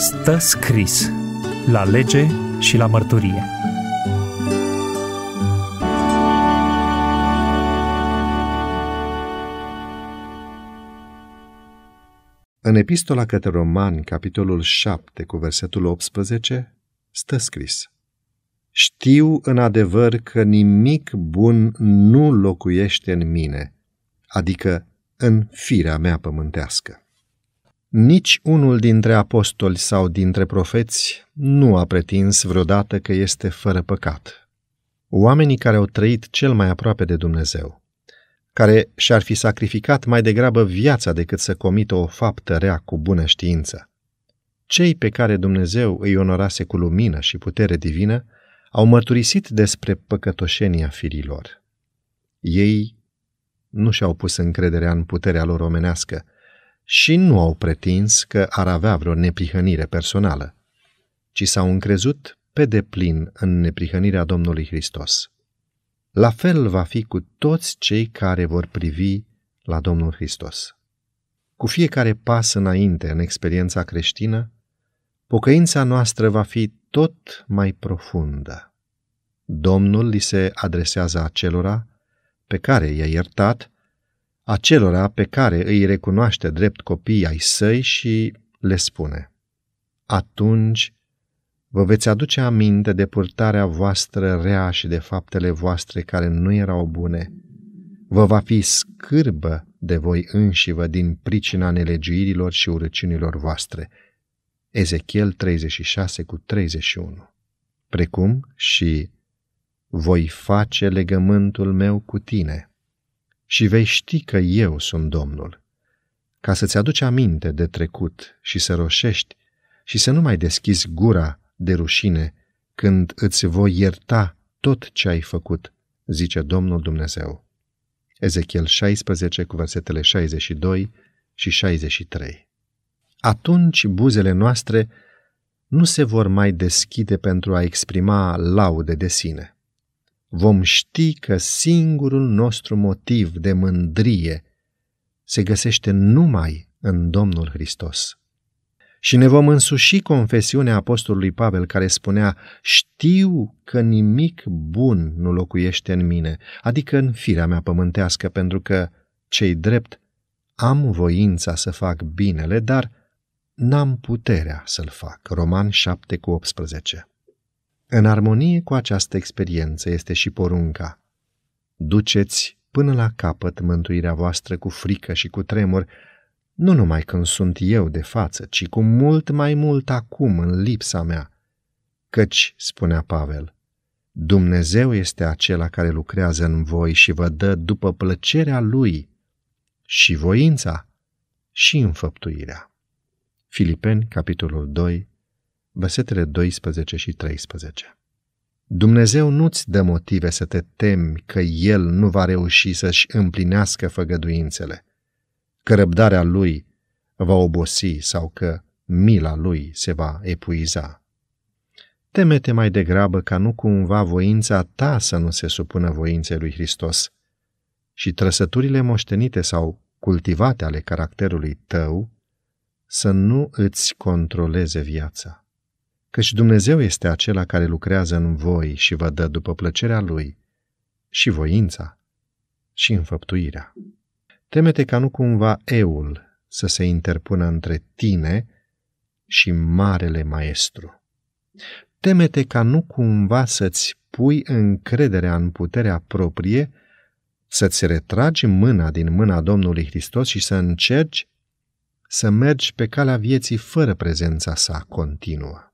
stă scris la lege și la mărturie. În epistola către Romani, capitolul 7, cu versetul 18, stă scris Știu în adevăr că nimic bun nu locuiește în mine, adică în firea mea pământească. Nici unul dintre apostoli sau dintre profeți nu a pretins vreodată că este fără păcat. Oamenii care au trăit cel mai aproape de Dumnezeu, care și-ar fi sacrificat mai degrabă viața decât să comită o faptă rea cu bună știință. Cei pe care Dumnezeu îi onorase cu lumină și putere divină au mărturisit despre păcătoșenia firilor. Ei nu și-au pus încrederea în puterea lor omenească, și nu au pretins că ar avea vreo neprihănire personală, ci s-au încrezut pe deplin în neprihănirea Domnului Hristos. La fel va fi cu toți cei care vor privi la Domnul Hristos. Cu fiecare pas înainte în experiența creștină, pocăința noastră va fi tot mai profundă. Domnul li se adresează acelora pe care i-a iertat acelora pe care îi recunoaște drept copii ai săi și le spune, Atunci vă veți aduce aminte de purtarea voastră rea și de faptele voastre care nu erau bune. Vă va fi scârbă de voi înșivă din pricina nelegiuirilor și urăciunilor voastre. Ezechiel 36 cu 31 Precum și voi face legământul meu cu tine – și vei ști că eu sunt Domnul. Ca să-ți aduci aminte de trecut și să roșești și să nu mai deschizi gura de rușine când îți voi ierta tot ce ai făcut, zice Domnul Dumnezeu. Ezechiel 16 cu versetele 62 și 63. Atunci buzele noastre nu se vor mai deschide pentru a exprima laude de sine vom ști că singurul nostru motiv de mândrie se găsește numai în Domnul Hristos. Și ne vom însuși confesiunea apostolului Pavel care spunea, știu că nimic bun nu locuiește în mine, adică în firea mea pământească, pentru că, cei drept, am voința să fac binele, dar n-am puterea să-l fac. Roman 7 cu 18 în armonie cu această experiență este și porunca. Duceți până la capăt mântuirea voastră cu frică și cu tremur, nu numai când sunt eu de față, ci cu mult mai mult acum în lipsa mea. Căci, spunea Pavel, Dumnezeu este acela care lucrează în voi și vă dă după plăcerea Lui și voința și înfăptuirea. Filipeni, capitolul 2, versetele 12 și 13. Dumnezeu nu-ți dă motive să te temi că El nu va reuși să-și împlinească făgăduințele, că răbdarea Lui va obosi sau că mila Lui se va epuiza. Temete mai degrabă ca nu cumva voința ta să nu se supună voinței lui Hristos și trăsăturile moștenite sau cultivate ale caracterului tău să nu îți controleze viața căci Dumnezeu este acela care lucrează în voi și vă dă după plăcerea Lui și voința și înfăptuirea. Temete ca nu cumva eul să se interpună între tine și Marele Maestru. Temete ca nu cumva să-ți pui încrederea în puterea proprie, să-ți retragi mâna din mâna Domnului Hristos și să încerci să mergi pe calea vieții fără prezența sa continuă.